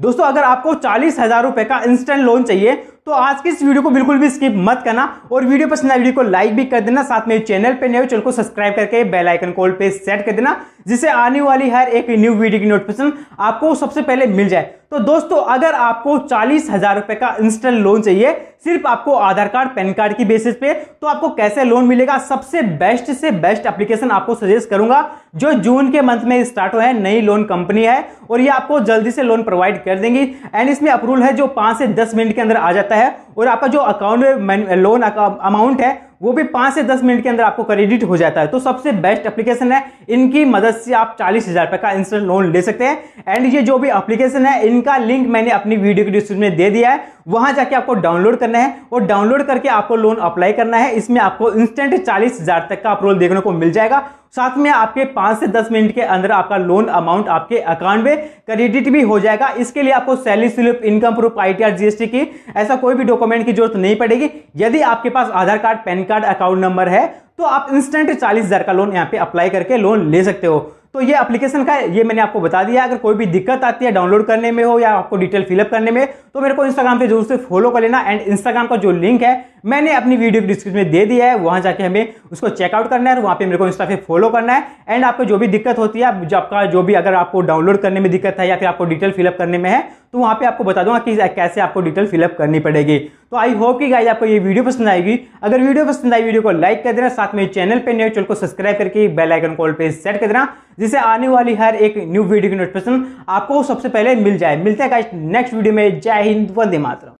दोस्तों अगर आपको चालीस हजार रुपए का इंस्टेंट लोन चाहिए तो आज की इस वीडियो को बिल्कुल भी स्किप मत करना और वीडियो पसंद आए वीडियो को लाइक भी कर देना साथ में चैनल पे नए चैनल को सब्सक्राइब करके बेल आइकन कॉल पे सेट कर देना जिससे आने वाली हर एक न्यू वीडियो की नोटिफिकेशन आपको सबसे पहले मिल जाए तो दोस्तों अगर आपको चालीस हजार रुपए का इंस्टेंट लोन चाहिए सिर्फ आपको आधार कार्ड पैन कार्ड की बेसिस पे तो आपको कैसे लोन मिलेगा सबसे बेस्ट से बेस्ट एप्लीकेशन आपको सजेस्ट करूंगा जो जून के मंथ में स्टार्ट हुआ है नई लोन कंपनी है और ये आपको जल्दी से लोन प्रोवाइड कर देंगी एंड इसमें अप्रूवल है जो पांच से दस मिनट के अंदर आ जाता है और आपका जो अकाउंट लोन अमाउंट है वो भी पांच से दस मिनट के अंदर आपको क्रेडिट हो जाता है तो सबसे बेस्ट एप्लीकेशन है इनकी मदद से आप चालीस हज़ार रुपए का इंस्टेंट लोन ले सकते हैं एंड ये जो भी एप्लीकेशन है इनका लिंक मैंने अपनी वीडियो के डिस्क्रिप्शन में दे दिया है वहां जाके आपको डाउनलोड करना है और डाउनलोड करके आपको लोन अप्लाई करना है इसमें आपको इंस्टेंट चालीस हज़ार तक का अप्रोवल देखने को मिल जाएगा साथ में आपके पांच से दस मिनट के अंदर आपका लोन अमाउंट आपके अकाउंट में क्रेडिट भी हो जाएगा इसके लिए आपको salary slip income proof I GST की ऐसा कोई भी डॉक्यूमेंट की जरूरत नहीं पड़ेगी यदि आपके पास Aadhaar card pan card account number है तो आप इंस्टेंट चालीस हज़ार का लोन यहाँ पे अप्लाई करके लोन ले सकते हो तो ये एप्लीकेशन का ये मैंने आपको बता दिया अगर कोई भी दिक्कत आती है डाउनलोड करने में हो या आपको डिटेल फिलअप करने में तो मेरे को इंस्टाग्राम पे जरूर से फॉलो कर लेना एंड इंस्टाग्राम का जो लिंक है मैंने अपनी वीडियो की डिस्क्रिप्शन में दे दिया है वहाँ जाके हमें उसको चेकआउट करना है और वहाँ पे मेरे को इंस्टा पे फॉलो करना है एंड आपको जो भी दिक्कत होती है जो आपका जो भी अगर आपको डाउनलोड करने में दिक्कत है या फिर आपको डिटेल फिलअप करने में है तो वहाँ पे आपको बता दूंगा कि कैसे आपको डिटेल फिलअप करनी पड़ेगी तो आई होप कि गाइज आपको ये वीडियो पसंद आएगी अगर वीडियो पसंद आई वीडियो को लाइक कर देना साथ में चैनल पर न्यू चैनल को सब्सक्राइब करके बेल आइकन कॉल पे सेट कर देना जिससे आने वाली हर एक न्यू वीडियो की नोटिफिकेशन आपको सबसे पहले मिल जाए मिलते हैं गाइज नेक्स्ट वीडियो में जय हिंद वंदे मातरम